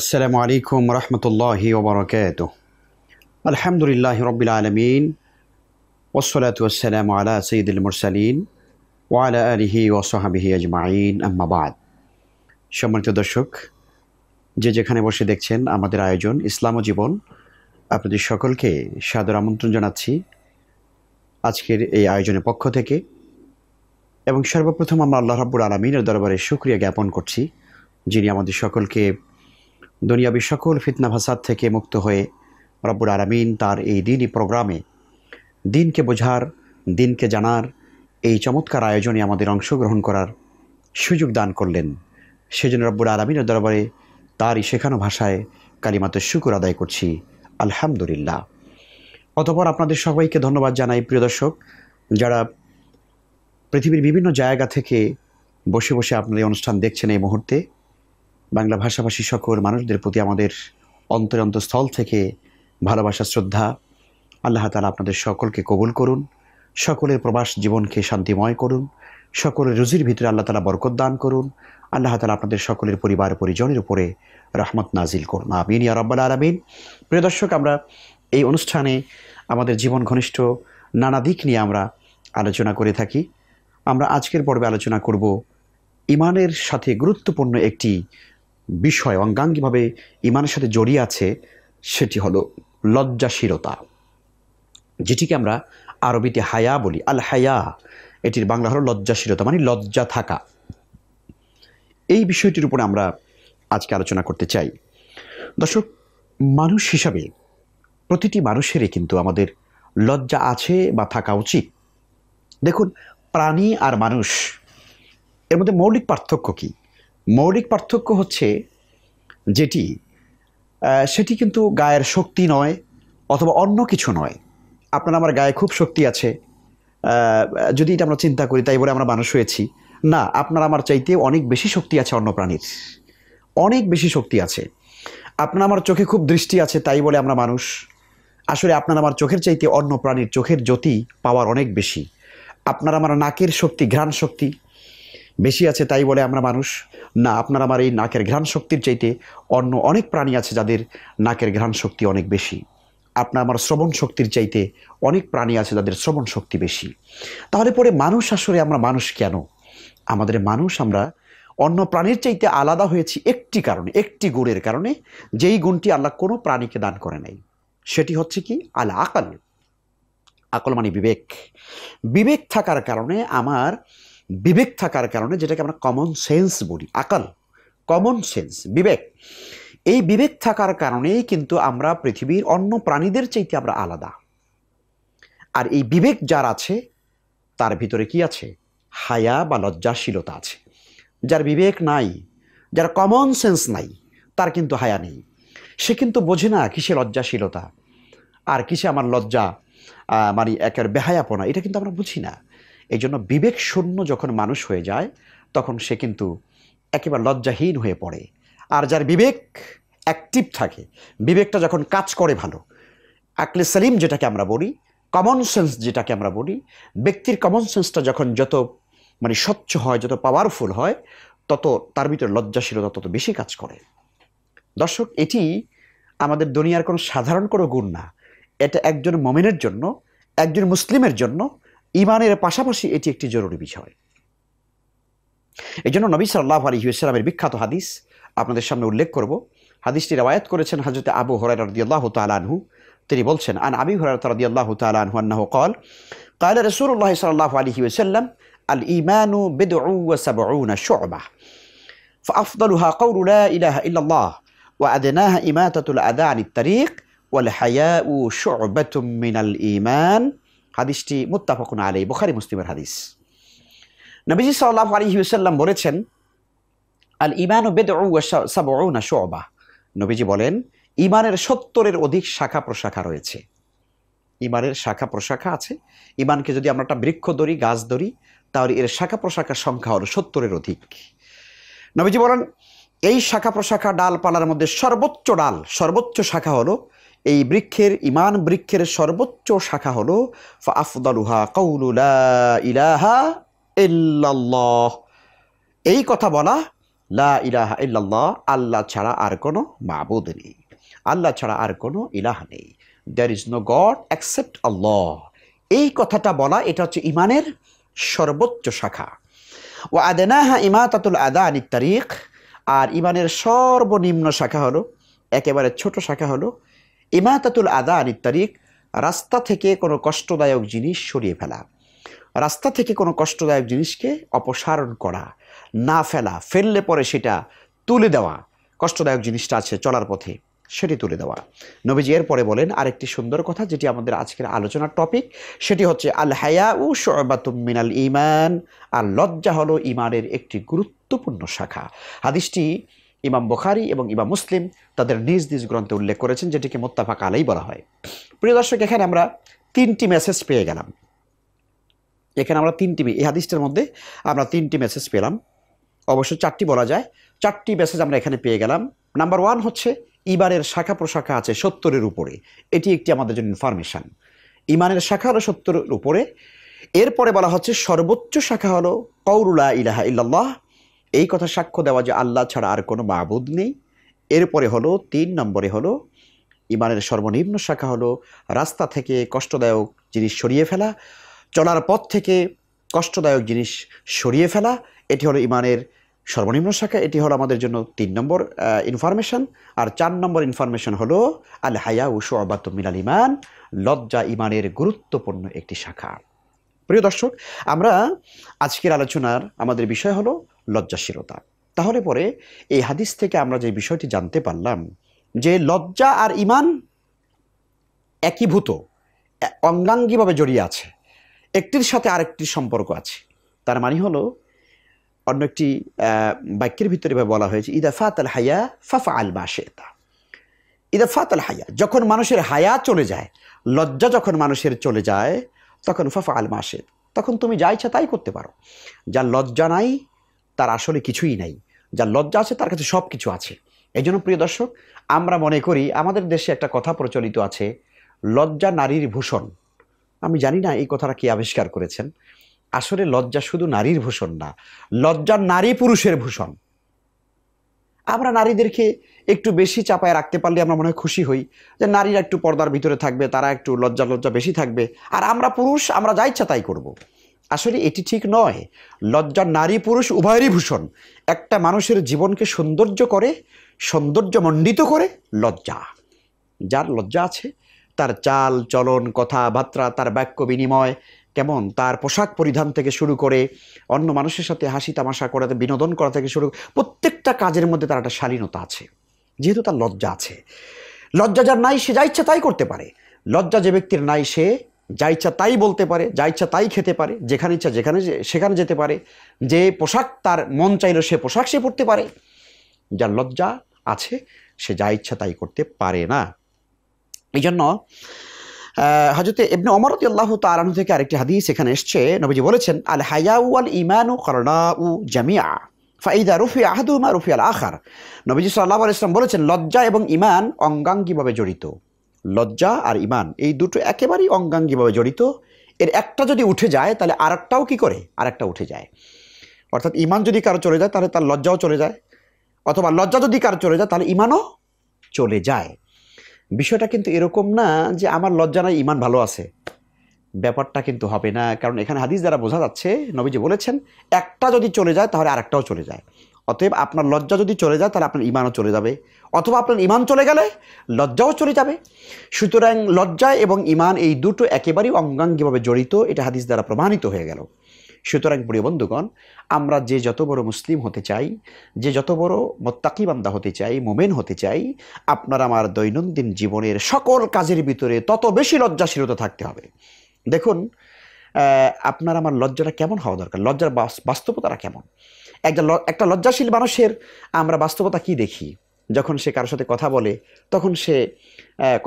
আসসালামু আলাইকুম রহমতুল্লাহ ওবরকাত আলহামদুলিল্লাহ রবিল আলমিন ওসলাতাম আলা সঈদুল মুরসালিন ওয়ালা আলহি ওসহাবিহি আজমাইন আহমাবাদ সম্মানিত দর্শক যে যেখানে বসে দেখছেন আমাদের আয়োজন ইসলাম ও জীবন আপনাদের সকলকে সাদর আমন্ত্রণ জানাচ্ছি আজকের এই আয়োজনের পক্ষ থেকে এবং সর্বপ্রথম আমরা আল্লাহ রাব্বুর আলমিনের দরবারে সুক্রিয়া জ্ঞাপন করছি যিনি আমাদের সকলকে দুনিয়াবি সকল ফিতনা ভাসাদ থেকে মুক্ত হয়ে রব্বুর আরামিন তার এই দিনই প্রোগ্রামে দিনকে বোঝার দিনকে জানার এই চমৎকার আয়োজনে আমাদের অংশগ্রহণ করার সুযোগ দান করলেন সেজন্য রব্বুর আরামিনের দরবারে তারই শেখানো ভাষায় কালিমাতে শুকুর আদায় করছি আলহামদুলিল্লাহ অতপর আপনাদের সবাইকে ধন্যবাদ জানাই প্রিয় দর্শক যারা পৃথিবীর বিভিন্ন জায়গা থেকে বসে বসে আপনার এই অনুষ্ঠান দেখছেন এই মুহূর্তে বাংলা ভাষাভাষী সকল মানুষদের প্রতি আমাদের অন্তর অন্তঃস্থল থেকে ভালোবাসা শ্রদ্ধা আল্লাহ তালা আপনাদের সকলকে কবুল করুন সকলের প্রবাস জীবনকে শান্তিময় করুন সকলের রুজির ভিতরে আল্লাহ তালা বরকত দান করুন আল্লাহ তালা আপনাদের সকলের পরিবার পরিজনের উপরে রহমত নাজিল করুন আমিন ইয়া রব্বাল আলমিন প্রিয় দর্শক আমরা এই অনুষ্ঠানে আমাদের জীবন ঘনিষ্ঠ নানা দিক নিয়ে আমরা আলোচনা করে থাকি আমরা আজকের পর্বে আলোচনা করব ইমানের সাথে গুরুত্বপূর্ণ একটি বিষয় অঙ্গাঙ্গিভাবে ইমানের সাথে জড়িয়ে আছে সেটি হলো লজ্জাশীলতা যেটিকে আমরা আরবিতে হায়া বলি আল হায়া এটির বাংলা হলো লজ্জাশীলতা মানে লজ্জা থাকা এই বিষয়টির উপরে আমরা আজকে আলোচনা করতে চাই দর্শক মানুষ হিসাবে প্রতিটি মানুষেরই কিন্তু আমাদের লজ্জা আছে বা থাকা উচিত দেখুন প্রাণী আর মানুষ এর মধ্যে মৌলিক পার্থক্য কী মৌলিক পার্থক্য হচ্ছে যেটি সেটি কিন্তু গায়ের শক্তি নয় অথবা অন্য কিছু নয় আপনার আমার গায়ে খুব শক্তি আছে যদি এটা আমরা চিন্তা করি তাই বলে আমরা মানুষ হয়েছি না আপনার আমার চাইতে অনেক বেশি শক্তি আছে অন্য প্রাণীর অনেক বেশি শক্তি আছে আপনার আমার চোখে খুব দৃষ্টি আছে তাই বলে আমরা মানুষ আসলে আপনার আমার চোখের চাইতে অন্য প্রাণীর চোখের জ্যোতি পাওয়ার অনেক বেশি আপনার আমার নাকের শক্তি ঘ্রাণ শক্তি বেশি আছে তাই বলে আমরা মানুষ না আপনার আমার এই নাকের ঘ্রাণ শক্তির চাইতে অন্য অনেক প্রাণী আছে যাদের নাকের ঘ্রাণ শক্তি অনেক বেশি আপনার আমার শ্রবণ শক্তির চাইতে অনেক প্রাণী আছে যাদের শ্রবণ শক্তি বেশি তাহলে পরে মানুষ আসলে আমরা মানুষ কেন আমাদের মানুষ আমরা অন্য প্রাণীর চাইতে আলাদা হয়েছি একটি কারণে একটি গুণের কারণে যেই গুণটি আল্লাহ কোনো প্রাণীকে দান করে নাই সেটি হচ্ছে কি আল আকাল আকল মানে বিবেক বিবেক থাকার কারণে আমার বিবেক থাকার কারণে যেটাকে আমরা কমন সেন্স বলি আকাল কমন সেন্স বিবেক এই বিবেক থাকার কারণেই কিন্তু আমরা পৃথিবীর অন্য প্রাণীদের চাইতে আমরা আলাদা আর এই বিবেক যার আছে তার ভিতরে কি আছে হায়া বা লজ্জাশীলতা আছে যার বিবেক নাই যার কমন সেন্স নাই তার কিন্তু হায়া নেই সে কিন্তু বোঝে না কিসে লজ্জাশীলতা আর কিসে আমার লজ্জা মানে একের বেহায়াপনা এটা কিন্তু আমরা বুঝি না এই জন্য বিবেক শূন্য যখন মানুষ হয়ে যায় তখন সে কিন্তু একেবারে লজ্জাহীন হয়ে পড়ে আর যার বিবেক অ্যাক্টিভ থাকে বিবেকটা যখন কাজ করে ভালো আকলে সালিম যেটাকে আমরা বলি কমন সেন্স যেটাকে আমরা বলি ব্যক্তির কমন সেন্সটা যখন যত মানে স্বচ্ছ হয় যত পাওয়ারফুল হয় তত তার ভিতরে লজ্জাশীলতা তত বেশি কাজ করে দর্শক এটি আমাদের দুনিয়ার কোনো সাধারণ কোনো গুণ না এটা একজন মমিনের জন্য একজন মুসলিমের জন্য ইমানের পাশাপাশি এটি একটি জরুরি বিষয় এই জন্য নবী সাল্লাহ আলী ইসলামের বিখ্যাত হাদিস আপনাদের সামনে উল্লেখ করব হাদিসটি রেওয়ায়ত করেছেন হাজরতে আবু হরাই রদিয়াল্লাহ তালানহু তিনি বলছেন আন আবি হরাত রদিয়াল্লাহ তালানহু আন্নাহ কল قال رسول الله صلى الله عليه وسلم الإيمان بدع وسبعون شعبة فأفضلها قول لا إله إلا الله وأدناها إماتة الأذى عن الطريق والحياء شعبة من الإيمان হাদিসটি মুত্তাফাকুন আলী বুখারি মুসলিমের হাদিস নবীজি সাল্লাহ আলী হুসাল্লাম বলেছেন আল ইমান ও বেদ না শোবা নবীজি বলেন ইমানের সত্তরের অধিক শাখা প্রশাখা রয়েছে ইমানের শাখা প্রশাখা আছে ইমানকে যদি আমরা একটা বৃক্ষ ধরি গাছ ধরি তাহলে এর শাখা প্রশাখার সংখ্যা হলো সত্তরের অধিক নবীজি বলেন এই শাখা প্রশাখা ডালপালার মধ্যে সর্বোচ্চ ডাল সর্বোচ্চ শাখা হলো এই বৃক্ষের ইমান বৃক্ষের সর্বোচ্চ শাখা হলো আফদালুহা কৌলুলা ইলাহা ইল্লাল্লাহ এই কথা বলা লা ইলাহা ইল্লাল্লাহ আল্লাহ ছাড়া আর কোনো মাবুদ নেই আল্লাহ ছাড়া আর কোনো ইলাহ নেই there is no god except Allah এই কথাটা বলা এটা হচ্ছে ইমানের সর্বোচ্চ শাখা ও আদেনাহা ইমাতাতুল আদা আনিত তারিখ আর ইমানের সর্বনিম্ন শাখা হলো একেবারে ছোট শাখা হলো ইমাতাতুল আদা আনিত্তারিক রাস্তা থেকে কোনো কষ্টদায়ক জিনিস সরিয়ে ফেলা রাস্তা থেকে কোনো কষ্টদায়ক জিনিসকে অপসারণ করা না ফেলা ফেললে পরে সেটা তুলে দেওয়া কষ্টদায়ক জিনিসটা আছে চলার পথে সেটি তুলে দেওয়া নবীজি এরপরে বলেন আরেকটি সুন্দর কথা যেটি আমাদের আজকের আলোচনার টপিক সেটি হচ্ছে আল হায়া উ মিনাল ইমান আর লজ্জা হলো ইমানের একটি গুরুত্বপূর্ণ শাখা হাদিসটি ইমাম বুখারি এবং ইমাম মুসলিম তাদের নিজ নিজ গ্রন্থে উল্লেখ করেছেন যেটিকে মোত্তাফাক আলাই বলা হয় প্রিয় দর্শক এখানে আমরা তিনটি মেসেজ পেয়ে গেলাম এখানে আমরা তিনটি এই হাদিসটার মধ্যে আমরা তিনটি মেসেজ পেলাম অবশ্য চারটি বলা যায় চারটি মেসেজ আমরা এখানে পেয়ে গেলাম নাম্বার ওয়ান হচ্ছে ইবারের শাখা প্রশাখা আছে সত্তরের উপরে এটি একটি আমাদের জন্য ইনফরমেশান ইমানের শাখা হলো সত্তরের উপরে এরপরে বলা হচ্ছে সর্বোচ্চ শাখা হলো কৌরুলা ইলাহা ইল্লাল্লাহ এই কথা সাক্ষ্য দেওয়া যে আল্লাহ ছাড়া আর কোনো মাহবুদ নেই এরপরে হলো তিন নম্বরে হলো ইমানের সর্বনিম্ন শাখা হলো রাস্তা থেকে কষ্টদায়ক জিনিস সরিয়ে ফেলা চলার পথ থেকে কষ্টদায়ক জিনিস সরিয়ে ফেলা এটি হলো ইমানের সর্বনিম্ন শাখা এটি হলো আমাদের জন্য তিন নম্বর ইনফরমেশন আর চার নম্বর ইনফরমেশন হলো আল হায়া উসু আবাত মিলাল ইমান লজ্জা ইমানের গুরুত্বপূর্ণ একটি শাখা প্রিয় দর্শক আমরা আজকের আলোচনার আমাদের বিষয় হলো লজ্জাশীলতা তাহলে পরে এই হাদিস থেকে আমরা যে বিষয়টি জানতে পারলাম যে লজ্জা আর ইমান একীভূত অঙ্গাঙ্গীভাবে জড়িয়ে আছে একটির সাথে আরেকটির সম্পর্ক আছে তার মানে হলো অন্য একটি বাক্যের ভিতরে বলা হয়েছে ফাত আল হায়া ফাফা আল ইদা ফাত আল হায়া যখন মানুষের হায়া চলে যায় লজ্জা যখন মানুষের চলে যায় তখন ফাফা আল মাসেদ তখন তুমি যা ইচ্ছা তাই করতে পারো যার লজ্জা নাই তার আসলে কিছুই নাই যার লজ্জা আছে তার কাছে সব কিছু আছে এই জন্য প্রিয় দর্শক আমরা মনে করি আমাদের দেশে একটা কথা প্রচলিত আছে লজ্জা নারীর ভূষণ আমি জানি না এই কথাটা কি আবিষ্কার করেছেন আসলে লজ্জা শুধু নারীর ভূষণ না লজ্জা নারী পুরুষের ভূষণ আমরা নারীদেরকে একটু বেশি চাপায় রাখতে পারলে আমরা মনে হয় খুশি হই যে নারীরা একটু পর্দার ভিতরে থাকবে তারা একটু লজ্জা লজ্জা বেশি থাকবে আর আমরা পুরুষ আমরা যা ইচ্ছা তাই করবো আসলে এটি ঠিক নয় লজ্জা নারী পুরুষ উভয়েরই ভূষণ একটা মানুষের জীবনকে সৌন্দর্য করে সৌন্দর্যমণ্ডিত করে লজ্জা যার লজ্জা আছে তার চাল চলন কথাবার্তা তার বাক্য বিনিময় কেমন তার পোশাক পরিধান থেকে শুরু করে অন্য মানুষের সাথে হাসি তামাশা করাতে বিনোদন করা থেকে শুরু প্রত্যেকটা কাজের মধ্যে তার একটা শালীনতা আছে যেহেতু তার লজ্জা আছে লজ্জা যার নাই সে যা ইচ্ছে তাই করতে পারে লজ্জা যে ব্যক্তির নাই সে যা ইচ্ছা তাই বলতে পারে যা ইচ্ছা তাই খেতে পারে যেখানে ইচ্ছা যেখানে সেখানে যেতে পারে যে পোশাক তার মন চাইল সে পোশাক সে পরতে পারে যার লজ্জা আছে সে যা ইচ্ছা তাই করতে পারে না এই জন্য হাজতে এমনি অমরতি আল্লাহ তালানু থেকে আরেকটি হাদিস এখানে এসছে নবীজি বলেছেন আল হায়াউ আল ইমানু করনা উ জামিয়া ফাইদা রুফি আহাদুমা রুফি আল আখার নবীজি সাল্লাহ ইসলাম বলেছেন লজ্জা এবং ইমান অঙ্গাঙ্গিভাবে জড়িত লজ্জা আর ইমান এই দুটো একেবারেই অঙ্গাঙ্গিভাবে জড়িত এর একটা যদি উঠে যায় তাহলে আর একটাও কী করে আর একটা উঠে যায় অর্থাৎ ইমান যদি কারো চলে যায় তাহলে তার লজ্জাও চলে যায় অথবা লজ্জা যদি কারো চলে যায় তাহলে ইমানও চলে যায় বিষয়টা কিন্তু এরকম না যে আমার লজ্জা নাই ইমান ভালো আছে ব্যাপারটা কিন্তু হবে না কারণ এখানে হাদিস দ্বারা বোঝা যাচ্ছে নবীজি বলেছেন একটা যদি চলে যায় তাহলে আরেকটাও চলে যায় অতএব আপনার লজ্জা যদি চলে যায় তাহলে আপনার ইমানও চলে যাবে অথবা আপনার ইমান চলে গেলে লজ্জাও চলে যাবে সুতরাং লজ্জা এবং ইমান এই দুটো একেবারেই অঙ্গাঙ্গিভাবে জড়িত এটা হাদিস দ্বারা প্রমাণিত হয়ে গেল সুতরাং প্রিয় বন্ধুগণ আমরা যে যত বড় মুসলিম হতে চাই যে যত বড় মোত্তাকি হতে চাই মোমেন হতে চাই আপনার আমার দৈনন্দিন জীবনের সকল কাজের ভিতরে তত বেশি লজ্জাশীলতা থাকতে হবে দেখুন আপনার আমার লজ্জাটা কেমন হওয়া দরকার লজ্জার বাস্তবতাটা কেমন একটা একটা লজ্জাশীল মানুষের আমরা বাস্তবতা কি দেখি যখন সে কারোর সাথে কথা বলে তখন সে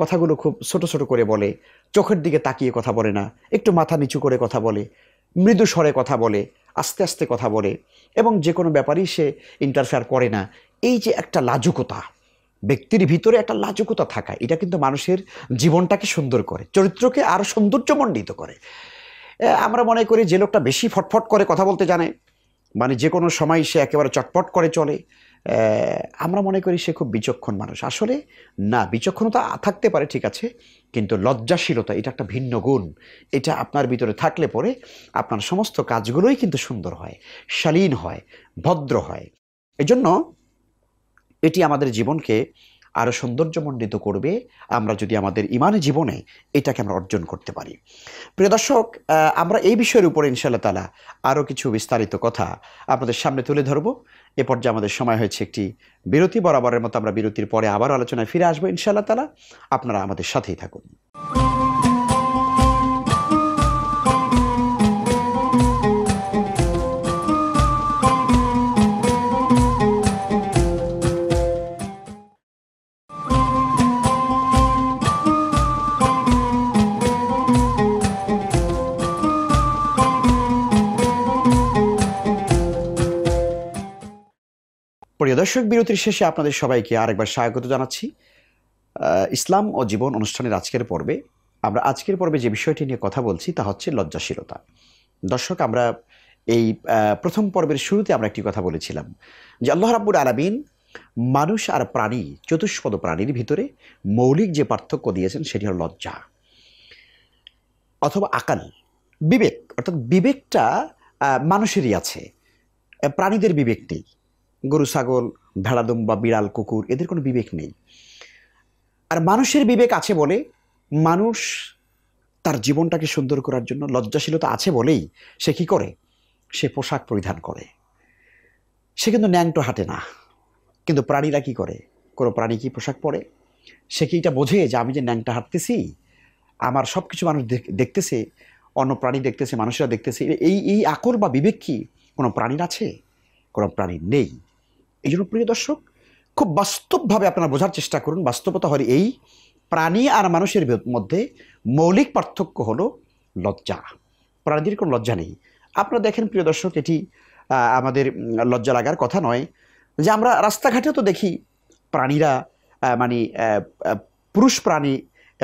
কথাগুলো খুব ছোট ছোট করে বলে চোখের দিকে তাকিয়ে কথা বলে না একটু মাথা নিচু করে কথা বলে মৃদু স্বরে কথা বলে আস্তে আস্তে কথা বলে এবং যে কোনো ব্যাপারেই সে ইন্টারফেয়ার করে না এই যে একটা লাজুকতা ব্যক্তির ভিতরে একটা লাজুকতা থাকা এটা কিন্তু মানুষের জীবনটাকে সুন্দর করে চরিত্রকে আরও সৌন্দর্যমণ্ডিত করে আমরা মনে করি যে লোকটা বেশি ফটফট করে কথা বলতে জানে মানে যে কোনো সময় সে একেবারে চটপট করে চলে আমরা মনে করি সে খুব বিচক্ষণ মানুষ আসলে না বিচক্ষণতা থাকতে পারে ঠিক আছে কিন্তু লজ্জাশীলতা এটা একটা ভিন্ন গুণ এটা আপনার ভিতরে থাকলে পরে আপনার সমস্ত কাজগুলোই কিন্তু সুন্দর হয় শালীন হয় ভদ্র হয় এজন্য এটি আমাদের জীবনকে আরও সৌন্দর্যমণ্ডিত করবে আমরা যদি আমাদের ইমানে জীবনে এটাকে আমরা অর্জন করতে পারি প্রিয় দর্শক আমরা এই বিষয়ের উপর ইনশাআল্লাহ তালা আরও কিছু বিস্তারিত কথা আপনাদের সামনে তুলে ধরব এ পর্যায়ে আমাদের সময় হয়েছে একটি বিরতি বরাবরের মতো আমরা বিরতির পরে আবার আলোচনায় ফিরে আসবো ইনশাআল্লাহ তালা আপনারা আমাদের সাথেই থাকুন প্রিয় দর্শক বিরতির শেষে আপনাদের সবাইকে আরেকবার স্বাগত জানাচ্ছি ইসলাম ও জীবন অনুষ্ঠানের আজকের পর্বে আমরা আজকের পর্বে যে বিষয়টি নিয়ে কথা বলছি তা হচ্ছে লজ্জাশীলতা দর্শক আমরা এই প্রথম পর্বের শুরুতে আমরা একটি কথা বলেছিলাম যে আল্লাহ রাব্বুর আলমিন মানুষ আর প্রাণী চতুষ্পদ প্রাণীর ভিতরে মৌলিক যে পার্থক্য দিয়েছেন সেটি হল লজ্জা অথবা আকাল বিবেক অর্থাৎ বিবেকটা মানুষেরই আছে প্রাণীদের বিবেক নেই গরু ছাগল বা বিড়াল কুকুর এদের কোনো বিবেক নেই আর মানুষের বিবেক আছে বলে মানুষ তার জীবনটাকে সুন্দর করার জন্য লজ্জাশীলতা আছে বলেই সে কি করে সে পোশাক পরিধান করে সে কিন্তু ন্যাংট হাঁটে না কিন্তু প্রাণীরা কি করে কোনো প্রাণী কি পোশাক পরে সে কি এটা বোঝে যে আমি যে ন্যাংটা হাঁটতেছি আমার সব কিছু মানুষ দেখতেছে অন্য প্রাণী দেখতেছে মানুষরা দেখতেছে এই এই আকর বা বিবেক কি কোনো প্রাণীর আছে কোনো প্রাণীর নেই এই জন্য প্রিয় দর্শক খুব বাস্তবভাবে আপনারা বোঝার চেষ্টা করুন বাস্তবতা হল এই প্রাণী আর মানুষের মধ্যে মৌলিক পার্থক্য হল লজ্জা প্রাণীদের কোনো লজ্জা নেই আপনারা দেখেন প্রিয় দর্শক এটি আমাদের লজ্জা লাগার কথা নয় যে আমরা রাস্তাঘাটেও তো দেখি প্রাণীরা মানে পুরুষ প্রাণী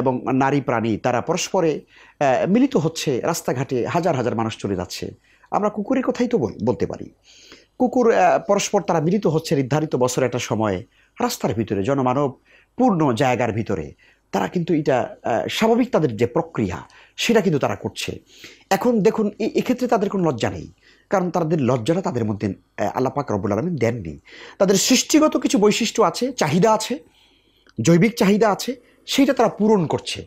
এবং নারী প্রাণী তারা পরস্পরে মিলিত হচ্ছে রাস্তাঘাটে হাজার হাজার মানুষ চলে যাচ্ছে আমরা কুকুরের কথাই তো বলতে পারি কুকুর পরস্পর তারা মিলিত হচ্ছে নির্ধারিত বছর একটা সময়ে রাস্তার ভিতরে জনমানব পূর্ণ জায়গার ভিতরে তারা কিন্তু এটা স্বাভাবিক তাদের যে প্রক্রিয়া সেটা কিন্তু তারা করছে এখন দেখুন এক্ষেত্রে তাদের কোনো লজ্জা নেই কারণ তাদের লজ্জাটা তাদের মধ্যে আল্লাপাক রব্বুল আলমিন দেননি তাদের সৃষ্টিগত কিছু বৈশিষ্ট্য আছে চাহিদা আছে জৈবিক চাহিদা আছে সেইটা তারা পূরণ করছে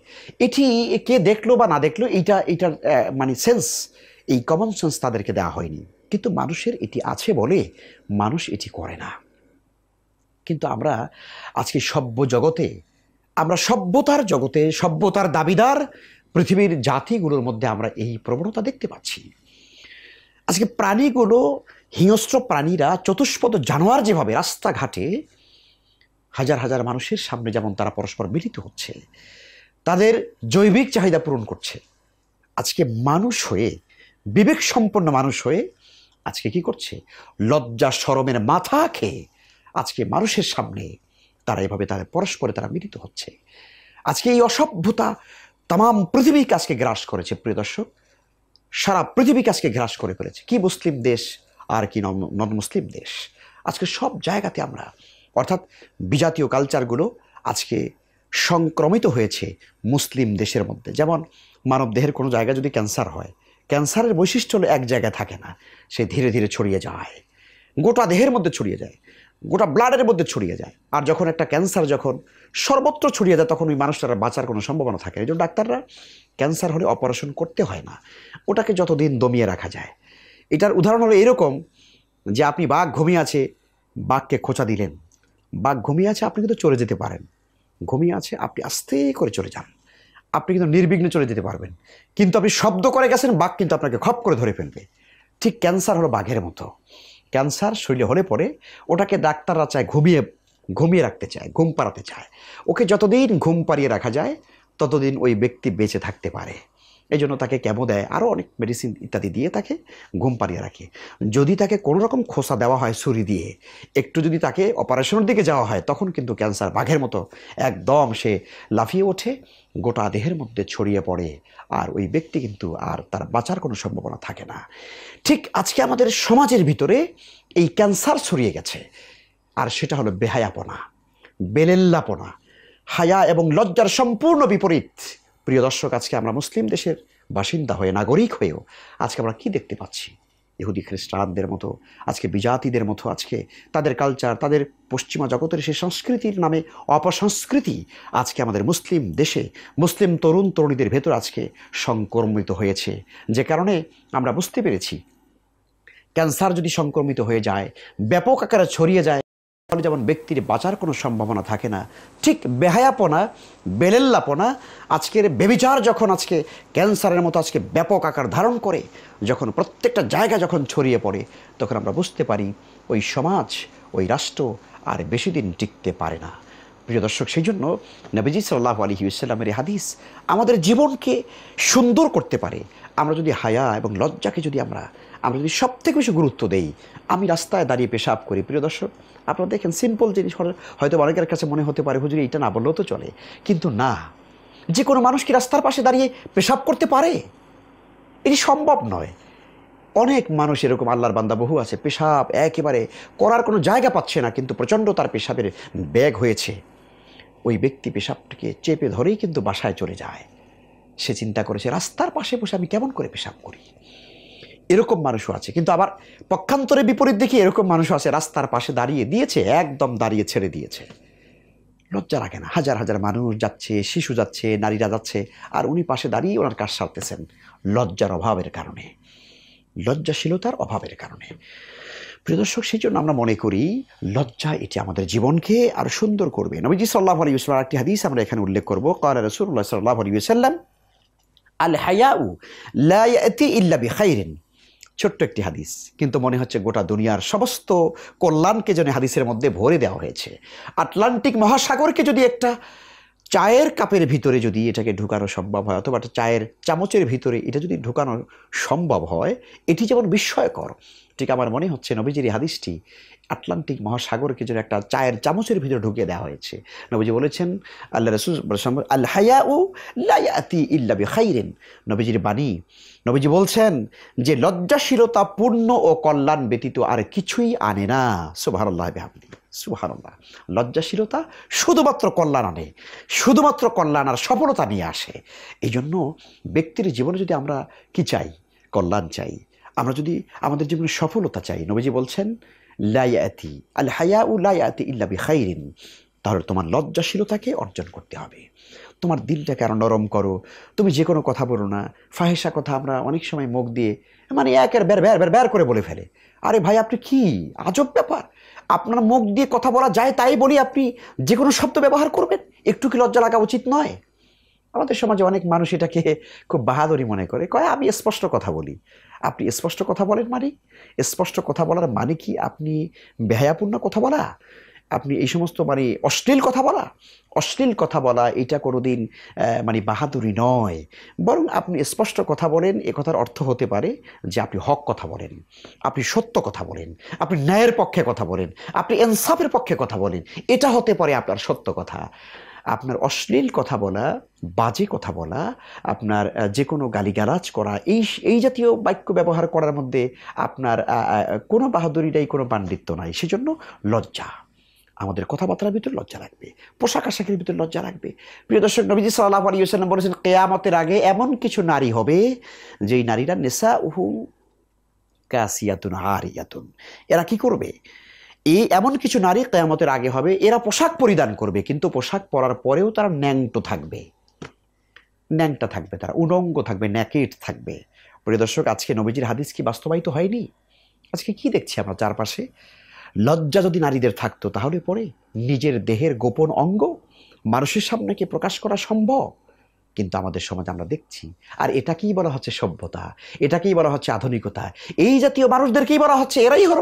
এটি কে দেখলো বা না দেখলো এইটা এইটার মানে সেন্স এই কমন সেন্স তাদেরকে দেওয়া হয়নি কিন্তু মানুষের এটি আছে বলে মানুষ এটি করে না কিন্তু আমরা আজকে সভ্য জগতে আমরা সভ্যতার জগতে সভ্যতার দাবিদার পৃথিবীর জাতিগুলোর মধ্যে আমরা এই প্রবণতা দেখতে পাচ্ছি আজকে প্রাণীগুলো হিংস্র প্রাণীরা চতুষ্পদ জানোয়ার যেভাবে রাস্তাঘাটে হাজার হাজার মানুষের সামনে যেমন তারা পরস্পর মিলিত হচ্ছে তাদের জৈবিক চাহিদা পূরণ করছে আজকে মানুষ হয়ে বিবেক সম্পন্ন মানুষ হয়ে আজকে কি করছে লজ্জা সরমের মাথা খেয়ে আজকে মানুষের সামনে তারা এভাবে তাদের পরস্পরে তারা মিলিত হচ্ছে আজকে এই অসভ্যতা তাম পৃথিবীকে আজকে গ্রাস করেছে প্রিয় দর্শক সারা পৃথিবীকে আজকে গ্রাস করে ফেলেছে কি মুসলিম দেশ আর কি নন মুসলিম দেশ আজকে সব জায়গাতে আমরা অর্থাৎ বিজাতীয় কালচারগুলো আজকে সংক্রমিত হয়েছে মুসলিম দেশের মধ্যে যেমন মানবদেহের কোনো জায়গায় যদি ক্যান্সার হয় ক্যান্সারের বৈশিষ্ট্য হলো এক জায়গায় থাকে না সে ধীরে ধীরে ছড়িয়ে যায় গোটা দেহের মধ্যে ছড়িয়ে যায় গোটা ব্লাডের মধ্যে ছড়িয়ে যায় আর যখন একটা ক্যান্সার যখন সর্বত্র ছড়িয়ে যায় তখন ওই মানুষটার বাঁচার কোনো সম্ভাবনা থাকে এই জন্য ডাক্তাররা ক্যান্সার হলে অপারেশন করতে হয় না ওটাকে যতদিন দমিয়ে রাখা যায় এটার উদাহরণ হলো এরকম যে আপনি বাঘ ঘুমিয়ে আছে বাঘকে খোঁচা দিলেন বাঘ ঘুমিয়ে আছে আপনি কিন্তু চলে যেতে পারেন ঘুমিয়ে আছে আপনি আস্তে করে চলে যান আপনি কিন্তু নির্বিঘ্নে চলে যেতে পারবেন কিন্তু আপনি শব্দ করে গেছেন বাঘ কিন্তু আপনাকে খপ করে ধরে ফেলবে ঠিক ক্যান্সার হলো বাঘের মতো ক্যান্সার শরীরে হলে পরে ওটাকে ডাক্তাররা চায় ঘুমিয়ে ঘুমিয়ে রাখতে চায় ঘুম পাড়াতে চায় ওকে যতদিন ঘুম পাড়িয়ে রাখা যায় ততদিন ওই ব্যক্তি বেঁচে থাকতে পারে এই জন্য তাকে ক্যামো দেয় আরও অনেক মেডিসিন ইত্যাদি দিয়ে তাকে ঘুম পাড়িয়ে রাখে যদি তাকে কোনো রকম খোসা দেওয়া হয় ছুরি দিয়ে একটু যদি তাকে অপারেশনের দিকে যাওয়া হয় তখন কিন্তু ক্যান্সার বাঘের মতো একদম সে লাফিয়ে ওঠে গোটা দেহের মধ্যে ছড়িয়ে পড়ে আর ওই ব্যক্তি কিন্তু আর তার বাঁচার কোনো সম্ভাবনা থাকে না ঠিক আজকে আমাদের সমাজের ভিতরে এই ক্যান্সার ছড়িয়ে গেছে আর সেটা হলো বেহায়াপনা বেলেল্লাপনা হায়া এবং লজ্জার সম্পূর্ণ বিপরীত প্রিয় দর্শক আজকে আমরা মুসলিম দেশের বাসিন্দা হয়ে নাগরিক হয়েও আজকে আমরা কি দেখতে পাচ্ছি ইহুদি খ্রিস্টানদের মতো আজকে বিজাতিদের মতো আজকে তাদের কালচার তাদের পশ্চিমা জগতের সেই সংস্কৃতির নামে অপসংস্কৃতি আজকে আমাদের মুসলিম দেশে মুসলিম তরুণ তরুণীদের ভেতর আজকে সংক্রমিত হয়েছে যে কারণে আমরা বুঝতে পেরেছি ক্যান্সার যদি সংক্রমিত হয়ে যায় ব্যাপক আকারে ছড়িয়ে যায় তাহলে যেমন ব্যক্তির বাঁচার কোনো সম্ভাবনা থাকে না ঠিক বেহায়াপনা বেলেল্লাপনা আজকের বেবিচার যখন আজকে ক্যান্সারের মতো আজকে ব্যাপক আকার ধারণ করে যখন প্রত্যেকটা জায়গা যখন ছড়িয়ে পড়ে তখন আমরা বুঝতে পারি ওই সমাজ ওই রাষ্ট্র আর বেশি দিন টিকতে পারে না প্রিয় দর্শক সেই জন্য নবীজি সাল্লাহ আলহি ইসলামের হাদিস আমাদের জীবনকে সুন্দর করতে পারে আমরা যদি হায়া এবং লজ্জাকে যদি আমরা আমরা যদি সব থেকে বেশি গুরুত্ব দেই আমি রাস্তায় দাঁড়িয়ে পেশাব করি প্রিয় দর্শক আপনারা দেখেন সিম্পল জিনিস হয়তো অনেকের কাছে মনে হতে পারে হুজুরি এটা না বললেও তো চলে কিন্তু না যে কোনো মানুষ কি রাস্তার পাশে দাঁড়িয়ে পেশাব করতে পারে এটি সম্ভব নয় অনেক মানুষ এরকম আল্লাহর বান্দা বহু আছে পেশাব একেবারে করার কোনো জায়গা পাচ্ছে না কিন্তু প্রচণ্ড তার পেশাবের ব্যাগ হয়েছে ওই ব্যক্তি পেশাবটিকে চেপে ধরেই কিন্তু বাসায় চলে যায় সে চিন্তা করেছে রাস্তার পাশে বসে আমি কেমন করে পেশাব করি এরকম মানুষও আছে কিন্তু আবার পক্ষান্তরে বিপরীত দেখি এরকম মানুষও আছে রাস্তার পাশে দাঁড়িয়ে দিয়েছে একদম দাঁড়িয়ে ছেড়ে দিয়েছে লজ্জা রাখে না হাজার হাজার মানুষ যাচ্ছে শিশু যাচ্ছে নারীরা যাচ্ছে আর উনি পাশে দাঁড়িয়ে ওনার কাজ সারতেছেন লজ্জার অভাবের কারণে লজ্জাশীলতার অভাবের কারণে প্রিয় দর্শক সেই জন্য আমরা মনে করি লজ্জা এটি আমাদের জীবনকে আরও সুন্দর করবে নবীজি সাল্লাহ আলী ইসলাম একটি হাদিস আমরা এখানে উল্লেখ করবো কার রসুল্লাহ সাল্লাহ আলী সাল্লাম আল হায়াউ লা ইয়াতি ইল্লা ছোট্ট একটি হাদিস কিন্তু মনে হচ্ছে গোটা দুনিয়ার সমস্ত কল্যাণকে যেন হাদিসের মধ্যে ভরে দেওয়া হয়েছে আটলান্টিক মহাসাগরকে যদি একটা চায়ের কাপের ভিতরে যদি এটাকে ঢুকানো সম্ভব হয় অথবা চায়ের চামচের ভিতরে এটা যদি ঢুকানো সম্ভব হয় এটি যেমন বিস্ময়কর ঠিক আমার মনে হচ্ছে নবীজির হাদিসটি আটলান্টিক মহাসাগরকে যেন একটা চায়ের চামচের ভিতরে ঢুকিয়ে দেওয়া হয়েছে নবীজি বলেছেন আল্লাহ রসুল আল হায়া ও লাইয়াতি ইল্লাবি খাইরেন নবীজির বাণী নবীজি বলছেন যে লজ্জাশীলতা পূর্ণ ও কল্যাণ ব্যতীত আর কিছুই আনে না সুবাহান্লাহ বেহাবদি সুভারল্লাহ লজ্জাশীলতা শুধুমাত্র কল্যাণ আনে শুধুমাত্র কল্যাণ আর সফলতা নিয়ে আসে এই জন্য ব্যক্তির জীবনে যদি আমরা কি চাই কল্যাণ চাই আমরা যদি আমাদের জীবনে সফলতা চাই নবীজি বলছেন লাইয়াতি আল হায়া উ লাইয়াতি ইল্লা বি তাহলে তোমার লজ্জাশীলতাকে অর্জন করতে হবে তোমার দিলটাকে আরও নরম করো তুমি যে কোনো কথা বলো না ফাহেসা কথা আমরা অনেক সময় মুখ দিয়ে মানে একের আর বের বের বের করে বলে ফেলে আরে ভাই আপনি কি আজব ব্যাপার আপনার মুখ দিয়ে কথা বলা যায় তাই বলি আপনি যে কোনো শব্দ ব্যবহার করবেন একটু কি লজ্জা লাগা উচিত নয় আমাদের সমাজে অনেক মানুষ এটাকে খুব বাহাদুরি মনে করে কয় আমি স্পষ্ট কথা বলি আপনি স্পষ্ট কথা বলেন মানে স্পষ্ট কথা বলার মানে কি আপনি ব্যয়াপূর্ণ কথা বলা আপনি এই সমস্ত মানে অশ্লীল কথা বলা অশ্লীল কথা বলা এটা কোনো দিন মানে বাহাদুরি নয় বরং আপনি স্পষ্ট কথা বলেন এ কথার অর্থ হতে পারে যে আপনি হক কথা বলেন আপনি সত্য কথা বলেন আপনি ন্যায়ের পক্ষে কথা বলেন আপনি ইনসাফের পক্ষে কথা বলেন এটা হতে পারে আপনার সত্য কথা আপনার অশ্লীল কথা বলা বাজে কথা বলা আপনার যে কোনো গালিগালাজ করা এই এই জাতীয় বাক্য ব্যবহার করার মধ্যে আপনার কোনো বাহাদুরিটাই কোনো পাণ্ডিত্য নাই সেজন্য লজ্জা আমাদের কথাবার্তার ভিতরে লজ্জা রাখবে পোশাক আশাকের ভিতরে লজ্জা রাখবে প্রিয় দর্শক নবীজি সাল্লাহ আলী হোসেন বলেছেন কেয়ামতের আগে এমন কিছু নারী হবে যেই নারীরা নেশা উহু কাসিয়াতুন ইয়াতুন এরা কি করবে এই এমন কিছু নারী কেয়ামতের আগে হবে এরা পোশাক পরিধান করবে কিন্তু পোশাক পরার পরেও তারা ন্যাংটো থাকবে ন্যাংটা থাকবে তারা উলঙ্গ থাকবে ন্যাকেট থাকবে প্রিয় দর্শক আজকে নবীজির হাদিস কি বাস্তবায়িত হয়নি আজকে কি দেখছি আমরা চারপাশে লজ্জা যদি নারীদের থাকতো তাহলে পরে নিজের দেহের গোপন অঙ্গ মানুষের সামনে কি প্রকাশ করা সম্ভব কিন্তু আমাদের সমাজে আমরা দেখছি আর এটাকেই বলা হচ্ছে সভ্যতা এটাকেই বলা হচ্ছে আধুনিকতা এই জাতীয় মানুষদেরকেই বলা হচ্ছে এরাই হলো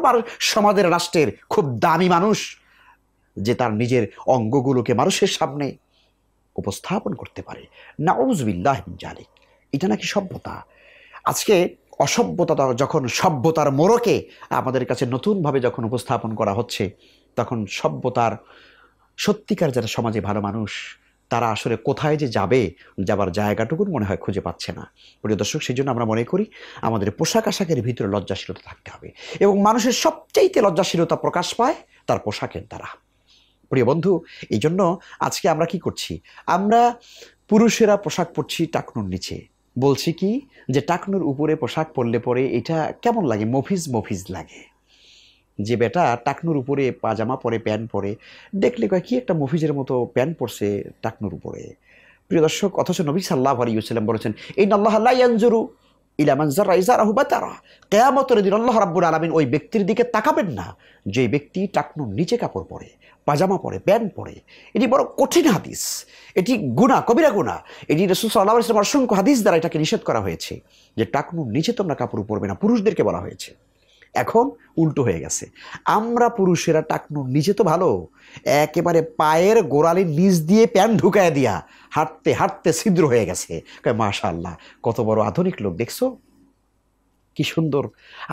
সমাজের রাষ্ট্রের খুব দামি মানুষ যে তার নিজের অঙ্গগুলোকে মানুষের সামনে উপস্থাপন করতে পারে নাউজবিল্লাহ জালিক এটা নাকি সভ্যতা আজকে অসভ্যতা যখন সভ্যতার মোড়কে আমাদের কাছে নতুনভাবে যখন উপস্থাপন করা হচ্ছে তখন সভ্যতার সত্যিকার যারা সমাজে ভালো মানুষ তারা আসলে কোথায় যে যাবে যাবার জায়গাটুকুন মনে হয় খুঁজে পাচ্ছে না প্রিয় দর্শক সেই জন্য আমরা মনে করি আমাদের পোশাক আশাকের ভিতরে লজ্জাশীলতা থাকতে হবে এবং মানুষের সবচেয়েতে লজ্জাশীলতা প্রকাশ পায় তার পোশাকের দ্বারা প্রিয় বন্ধু এই জন্য আজকে আমরা কি করছি আমরা পুরুষেরা পোশাক পরছি টাকনুর নিচে বলছি কি যে টাকনুর উপরে পোশাক পরলে পরে এটা কেমন লাগে মফিজ মফিজ লাগে যে বেটা টাকনুর উপরে পাজামা পরে প্যান্ট পরে দেখলে কয় কি একটা মফিজের মতো প্যান্ট পরছে টাকনুর উপরে প্রিয় দর্শক অথচ নবী সাল্লাহ ইসলাম বলেছেন এই নল্লাহ আল্লাহরু ইলামানজার রাইজার আহুবা তারা কেয়ামতের দিন আল্লাহ রাব্বুল আলমিন ওই ব্যক্তির দিকে তাকাবেন না যে ব্যক্তি টাকনুর নিচে কাপড় পরে পাজামা পরে প্যান্ট পরে এটি বড় কঠিন হাদিস এটি গুণা কবিরা গুণা এটি রসুল সাল্লাহ ইসলাম অসংখ্য হাদিস দ্বারা এটাকে নিষেধ করা হয়েছে যে টাকনুর নিচে তোমরা কাপড় পরবে না পুরুষদেরকে বলা হয়েছে এখন উল্টো হয়ে গেছে আমরা পুরুষেরা টাকনুর নিচে তো ভালো একেবারে পায়ের গোড়ালির নিচ দিয়ে প্যান ঢুকায় দিয়া হাঁটতে হাঁটতে ছিদ্র হয়ে গেছে মাশাল্লাহ আল্লাহ কত বড় আধুনিক লোক দেখছো কি সুন্দর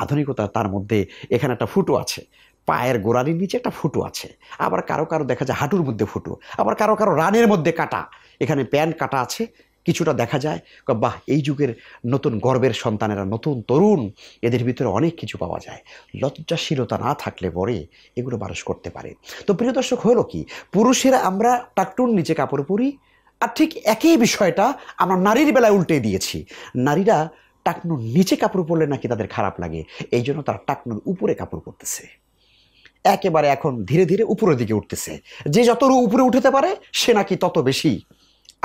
আধুনিকতা তার মধ্যে এখানে একটা ফুটো আছে পায়ের গোড়ালির নিচে একটা ফুটো আছে আবার কারো কারো দেখা যায় হাঁটুর মধ্যে ফুটো আবার কারো কারো রানের মধ্যে কাটা এখানে প্যান কাটা আছে কিছুটা দেখা যায় বাহ এই যুগের নতুন গর্বের সন্তানেরা নতুন তরুণ এদের ভিতরে অনেক কিছু পাওয়া যায় লজ্জাশীলতা না থাকলে পরে এগুলো মানুষ করতে পারে তো প্রিয় দর্শক হলো কি পুরুষেরা আমরা টাকটুন নিচে কাপড় পরি আর ঠিক একই বিষয়টা আমরা নারীর বেলায় উল্টে দিয়েছি নারীরা টাকনুর নিচে কাপড় পরলে নাকি তাদের খারাপ লাগে এই জন্য তারা টাকনুর উপরে কাপড় পরতেছে একেবারে এখন ধীরে ধীরে উপরের দিকে উঠতেছে যে যত উপরে উঠতে পারে সে নাকি তত বেশি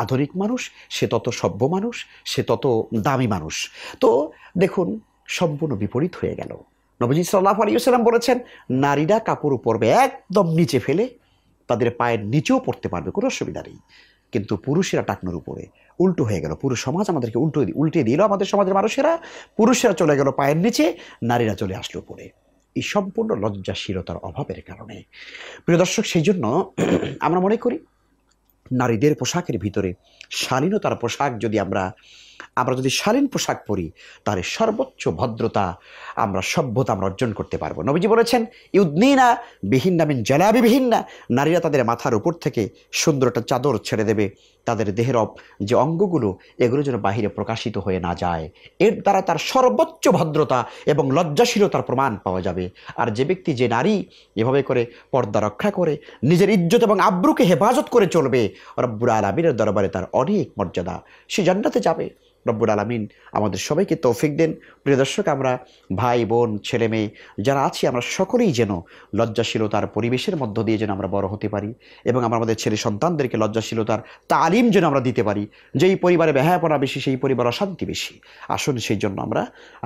আধুনিক মানুষ সে তত সভ্য মানুষ সে তত দামি মানুষ তো দেখুন সম্পূর্ণ বিপরীত হয়ে গেল নবজি সাল্লাহ আলিয়াল্লাম বলেছেন নারীরা কাপড় পরবে একদম নিচে ফেলে তাদের পায়ের নিচেও পড়তে পারবে কোনো অসুবিধা নেই কিন্তু পুরুষেরা টাকনোর উপরে উল্টো হয়ে গেল পুরো সমাজ আমাদেরকে উল্টো উল্টে দিল আমাদের সমাজের মানুষেরা পুরুষেরা চলে গেল পায়ের নিচে নারীরা চলে আসলো উপরে এই সম্পূর্ণ লজ্জাশীলতার অভাবের কারণে প্রিয় দর্শক সেই জন্য আমরা মনে করি নারীদের পোশাকের ভিতরে শালীনতার পোশাক যদি আমরা আমরা যদি শালীন পোশাক পরি তাহলে সর্বোচ্চ ভদ্রতা আমরা সভ্যতা আমরা অর্জন করতে পারবো নবীজি বলেছেন ইউদ্দিনা বিহীন মিন জালাবি বিহিন্না নারীরা তাদের মাথার উপর থেকে সুন্দর একটা চাদর ছেড়ে দেবে তাদের দেহের যে অঙ্গগুলো এগুলো যেন বাহিরে প্রকাশিত হয়ে না যায় এর দ্বারা তার সর্বোচ্চ ভদ্রতা এবং লজ্জাশীলতার প্রমাণ পাওয়া যাবে আর যে ব্যক্তি যে নারী এভাবে করে পর্দা রক্ষা করে নিজের ইজ্জত এবং আব্রুকে হেফাজত করে চলবে রব্বুর আলমিনের দরবারে তার অনেক মর্যাদা সে জান্নাতে যাবে রব্বুর আলমিন আমাদের সবাইকে তৌফিক দেন প্রিয় দর্শক আমরা ভাই বোন ছেলে মেয়ে যারা আছি আমরা সকলেই যেন লজ্জাশীলতার পরিবেশের মধ্য দিয়ে যেন আমরা বড় হতে পারি এবং আমরা আমাদের ছেলে সন্তানদেরকে লজ্জাশীলতার তালিম যেন আমরা দিতে পারি যেই পরিবারে ব্যয়াপনা বেশি সেই পরিবার অশান্তি বেশি আসুন সেই জন্য আমরা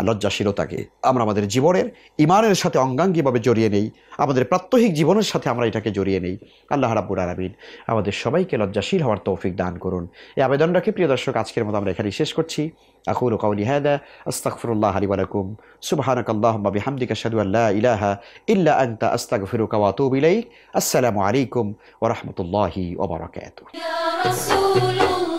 লজ্জাশীলতাকে আমরা আমাদের জীবনের ইমানের সাথে অঙ্গাঙ্গীভাবে জড়িয়ে নেই আমাদের প্রাত্যহিক জীবনের সাথে আমরা এটাকে জড়িয়ে নেই আল্লাহ রাব্বুর আলমিন আমাদের সবাইকে লজ্জাশীল হওয়ার তৌফিক দান করুন এই আবেদনটাকে প্রিয় দর্শক আজকের মতো আমরা এখানে শেষ করি القدسي أقول قولي هذا أستغفر الله لي ولكم سبحانك اللهم بحمدك أشهد أن لا إله إلا أنت أستغفرك وأتوب إليك السلام عليكم ورحمة الله وبركاته يا رسول الله